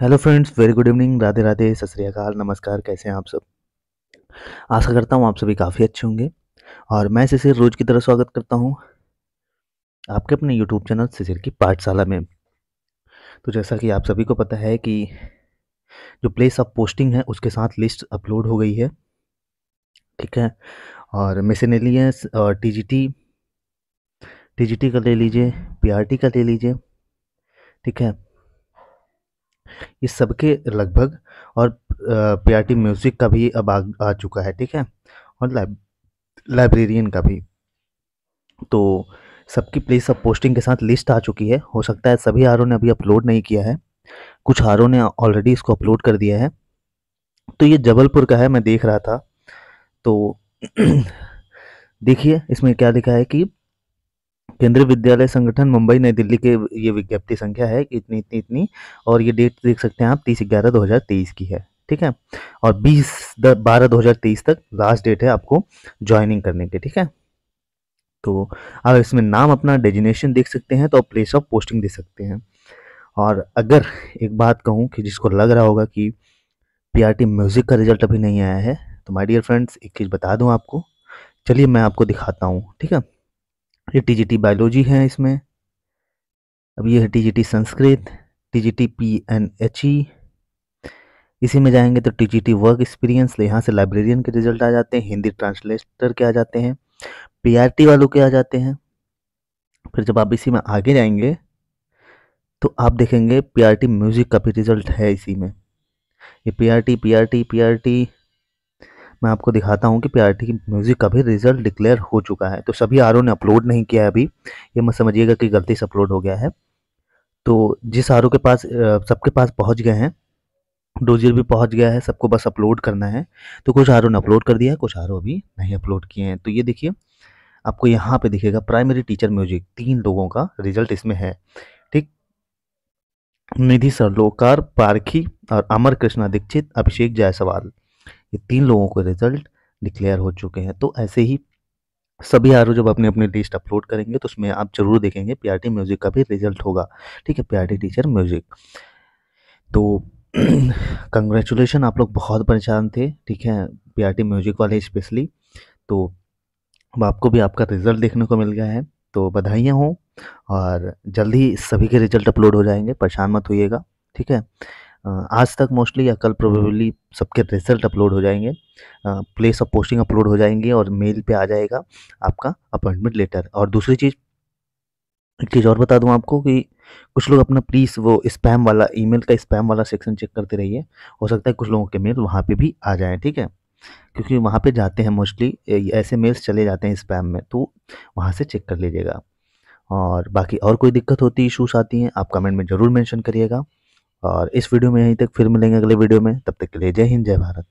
Hello friends very good evening Radhe Radhe सत श्रीकाल नमस्कार कैसे हैं आप सब आशा करता हूँ आप सभी काफ़ी अच्छे होंगे और मैं शिशिर रोज़ की तरह स्वागत करता हूँ आपके अपने यूट्यूब चैनल शिशिर की पाठशाला में तो जैसा कि आप सभी को पता है कि जो प्लेस ऑफ पोस्टिंग है उसके साथ लिस्ट अपलोड हो गई है ठीक है और मिसनेलियस और टी जी का ले लीजिए पी का ले लीजिए ठीक है इस सबके लगभग और पीआरटी म्यूज़िक का भी अब आ, आ चुका है ठीक है और लाइब लाइब्रेरियन का भी तो सबकी प्लेस अब पोस्टिंग के साथ लिस्ट आ चुकी है हो सकता है सभी आर ने अभी अपलोड नहीं किया है कुछ आर ने ऑलरेडी इसको अपलोड कर दिया है तो ये जबलपुर का है मैं देख रहा था तो देखिए इसमें क्या लिखा है कि केंद्रीय विद्यालय संगठन मुंबई नई दिल्ली के ये विज्ञप्ति संख्या है कि इतनी इतनी इतनी और ये डेट देख सकते हैं आप तीस ग्यारह दो हज़ार तेईस की है ठीक है और बीस बारह दो हज़ार तेईस तक लास्ट डेट है आपको ज्वाइनिंग करने के ठीक है तो अगर इसमें नाम अपना डेजिनेशन देख सकते हैं तो प्लेस ऑफ पोस्टिंग दे सकते हैं और अगर एक बात कहूँ कि जिसको लग रहा होगा कि पीआरटी म्यूज़िक का रिजल्ट अभी नहीं आया है तो माय डियर फ्रेंड्स एक चीज़ बता दूँ आपको चलिए मैं आपको दिखाता हूँ ठीक है ये टीजीटी बायोलॉजी है इसमें अब ये है T Sanskrit H PNHE e। इसी में जाएंगे तो टी वर्क एक्सपीरियंस यहाँ से लाइब्रेरियन के रिजल्ट आ जाते हैं हिंदी ट्रांसलेटर के आ जाते हैं टी वालों के आ जाते हैं फिर जब आप इसी में आगे जाएंगे तो आप देखेंगे टी म्यूज़िक का भी रिजल्ट है इसी में ये पी पी आर टी मैं आपको दिखाता हूँ कि पी म्यूज़िक का भी रिज़ल्ट डिक्लेयर हो चुका है तो सभी आर ने अपलोड नहीं किया है अभी ये मत समझिएगा कि गलती से अपलोड हो गया है तो जिस आर के पास सबके पास पहुँच गए हैं डोजियर भी पहुँच गया है सबको बस अपलोड करना है तो कुछ आर ने अपलोड कर दिया है कुछ आर अभी नहीं अपलोड किए हैं तो ये देखिए आपको यहाँ पे दिखेगा प्राइमरी टीचर म्यूजिक तीन लोगों का रिजल्ट इसमें है ठीक निधि सरलोकार पारखी और अमर कृष्णा दीक्षित अभिषेक जायसवाल ये तीन लोगों के रिजल्ट डिक्लेयर हो चुके हैं तो ऐसे ही सभी आर जब अपने अपने लिस्ट अपलोड करेंगे तो उसमें आप जरूर देखेंगे पी म्यूज़िक का भी रिजल्ट होगा ठीक है पी टीचर म्यूज़िक तो कंग्रेचुलेशन आप लोग बहुत परेशान थे ठीक है पी म्यूज़िक वाले स्पेशली तो अब आपको भी आपका रिज़ल्ट देखने को मिल गया है तो बधाइयाँ हों और जल्द ही सभी के रिज़ल्ट अपलोड हो जाएंगे परेशान मत होइएगा ठीक है आज तक मोस्टली या कल प्रोबेबली सबके रिजल्ट अपलोड हो जाएंगे प्लेस ऑफ पोस्टिंग अपलोड हो जाएंगे और मेल पे आ जाएगा आपका अपॉइंटमेंट लेटर और दूसरी चीज़ एक चीज़ और बता दूं आपको कि कुछ लोग अपना प्लीज़ वो स्पैम वाला ईमेल का स्पैम वाला सेक्शन चेक करते रहिए हो सकता है कुछ लोगों के मेल वहाँ पे भी आ जाए ठीक है क्योंकि वहाँ पे जाते हैं मोस्टली ऐसे मेल्स चले जाते हैं स्पैम में तो वहाँ से चेक कर लीजिएगा और बाकी और कोई दिक्कत होती इशूज़ आती हैं आप कमेंट में ज़रूर मेंशन करिएगा और इस वीडियो में यहीं तक फिर मिलेंगे अगले वीडियो में तब तक के लिए जय हिंद जय भारत